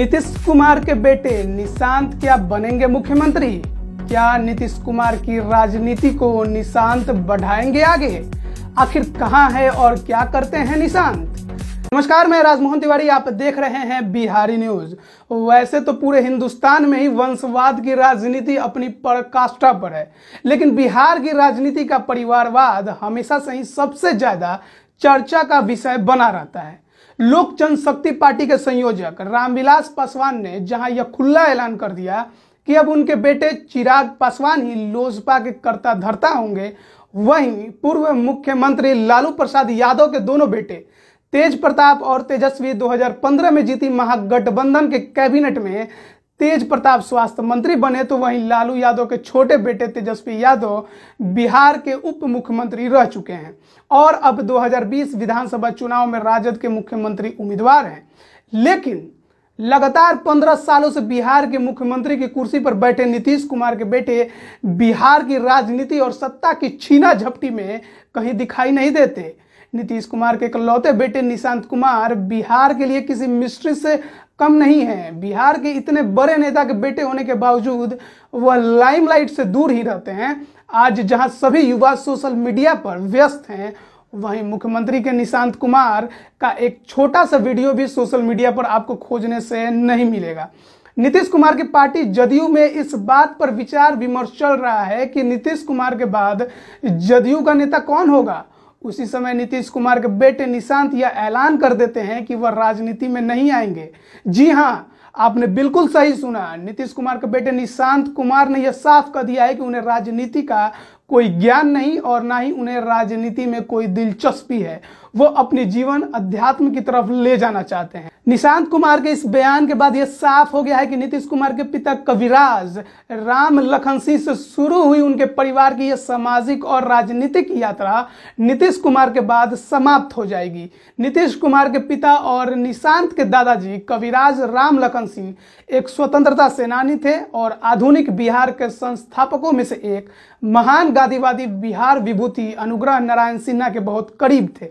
नीतीश कुमार के बेटे निशांत क्या बनेंगे मुख्यमंत्री क्या नीतीश कुमार की राजनीति को निशांत बढ़ाएंगे आगे आखिर कहाँ है और क्या करते हैं निशांत नमस्कार मैं राजमोहन तिवारी आप देख रहे हैं बिहारी न्यूज वैसे तो पूरे हिंदुस्तान में ही वंशवाद की राजनीति अपनी पराकाष्ठा पर है लेकिन बिहार की राजनीति का परिवारवाद हमेशा से ही सबसे ज्यादा चर्चा का विषय बना रहता है लोक जनशक्ति पार्टी के संयोजक रामविलास पासवान ने जहां यह खुला ऐलान कर दिया कि अब उनके बेटे चिराग पासवान ही लोजपा के कर्ता धरता होंगे वहीं पूर्व मुख्यमंत्री लालू प्रसाद यादव के दोनों बेटे तेज प्रताप और तेजस्वी 2015 में जीती महागठबंधन के कैबिनेट में तेज प्रताप स्वास्थ्य मंत्री बने तो वहीं लालू यादव के छोटे बेटे तेजस्वी यादव बिहार के उप मुख्यमंत्री रह चुके हैं और अब 2020 विधानसभा चुनाव में राजद के मुख्यमंत्री उम्मीदवार हैं लेकिन लगातार पंद्रह सालों से बिहार के मुख्यमंत्री की कुर्सी पर बैठे नीतीश कुमार के बेटे बिहार की राजनीति और सत्ता की छीना झपटी में कहीं दिखाई नहीं देते नीतीश कुमार के इकलौते बेटे निशांत कुमार बिहार के लिए किसी मिस्ट्री से कम नहीं है बिहार के इतने बड़े नेता के बेटे होने के बावजूद वह लाइमलाइट से दूर ही रहते हैं आज जहां सभी युवा सोशल मीडिया पर व्यस्त हैं वहीं मुख्यमंत्री के निशांत कुमार का एक छोटा सा वीडियो भी सोशल मीडिया पर आपको खोजने से नहीं मिलेगा नीतीश कुमार की पार्टी जदयू में इस बात पर विचार विमर्श चल रहा है कि नीतीश कुमार के बाद जदयू का नेता कौन होगा उसी समय नीतीश कुमार के बेटे निशांत यह ऐलान कर देते हैं कि वह राजनीति में नहीं आएंगे जी हाँ आपने बिल्कुल सही सुना नीतीश कुमार के बेटे निशांत कुमार ने यह साफ कर दिया है कि उन्हें राजनीति का कोई ज्ञान नहीं और ना ही उन्हें राजनीति में कोई दिलचस्पी है वो अपने जीवन अध्यात्म की तरफ ले जाना चाहते हैं निशांत कुमार के इस बयान के बाद यह साफ हो गया है कि नीतीश कुमार के पिता कविराज राम लखन सिंह से शुरू हुई उनके परिवार की यह सामाजिक और राजनीतिक यात्रा नीतीश कुमार के बाद समाप्त हो जाएगी नीतीश कुमार के पिता और निशांत के दादाजी कविराज राम लखन सिंह एक स्वतंत्रता सेनानी थे और आधुनिक बिहार के संस्थापकों में से एक महान गांधीवादी बिहार विभूति अनुग्रह नारायण सिन्हा के बहुत करीब थे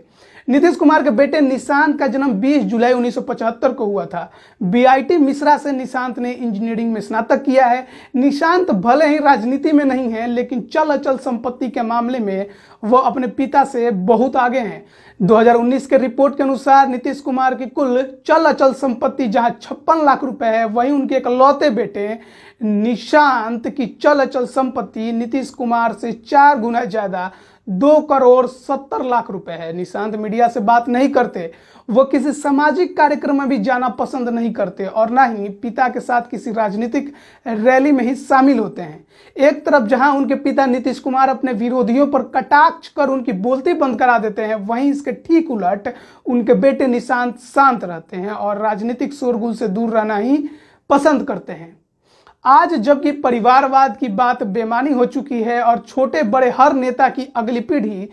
नीतीश कुमार के बेटे निशांत का जन्म 20 जुलाई 1975 को हुआ था बीआईटी मिश्रा से निशांत ने इंजीनियरिंग में स्नातक किया है निशांत भले ही राजनीति में नहीं है लेकिन चल अचल संपत्ति के मामले में वह अपने पिता से बहुत आगे हैं 2019 के रिपोर्ट के अनुसार नीतीश कुमार की कुल चल अचल संपत्ति जहां छप्पन लाख रुपए है वहीं उनके एक लौते बेटे निशांत की चल अचल संपत्ति नीतीश कुमार से चार गुना ज्यादा दो करोड़ सत्तर लाख रुपए है निशांत मीडिया से बात नहीं करते वो किसी सामाजिक कार्यक्रम में भी जाना पसंद नहीं करते और ना ही पिता के साथ किसी राजनीतिक रैली में ही शामिल होते हैं एक तरफ जहां उनके पिता नीतीश कुमार अपने विरोधियों पर कटाक्ष कर उनकी बोलती बंद करा देते हैं वहीं इसके ठीक उलट उनके बेटे निशांत शांत रहते हैं और राजनीतिक शोरगुल से दूर रहना ही पसंद करते हैं आज जबकि परिवारवाद की बात बेमानी हो चुकी है और छोटे बड़े हर नेता की अगली पीढ़ी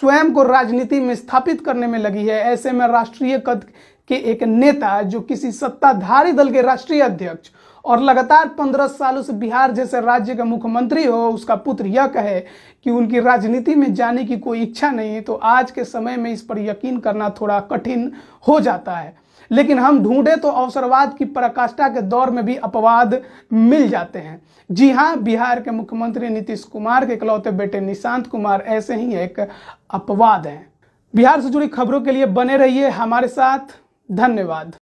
स्वयं को राजनीति में स्थापित करने में लगी है ऐसे में राष्ट्रीय कद के एक नेता जो किसी सत्ताधारी दल के राष्ट्रीय अध्यक्ष और लगातार पंद्रह सालों से बिहार जैसे राज्य का मुख्यमंत्री हो उसका पुत्र यह कहे कि उनकी राजनीति में जाने की कोई इच्छा नहीं तो आज के समय में इस पर यकीन करना थोड़ा कठिन हो जाता है लेकिन हम ढूंढे तो अवसरवाद की पराकाष्ठा के दौर में भी अपवाद मिल जाते हैं जी हां बिहार के मुख्यमंत्री नीतीश कुमार के इकलौते बेटे निशांत कुमार ऐसे ही एक अपवाद हैं बिहार से जुड़ी खबरों के लिए बने रहिए हमारे साथ धन्यवाद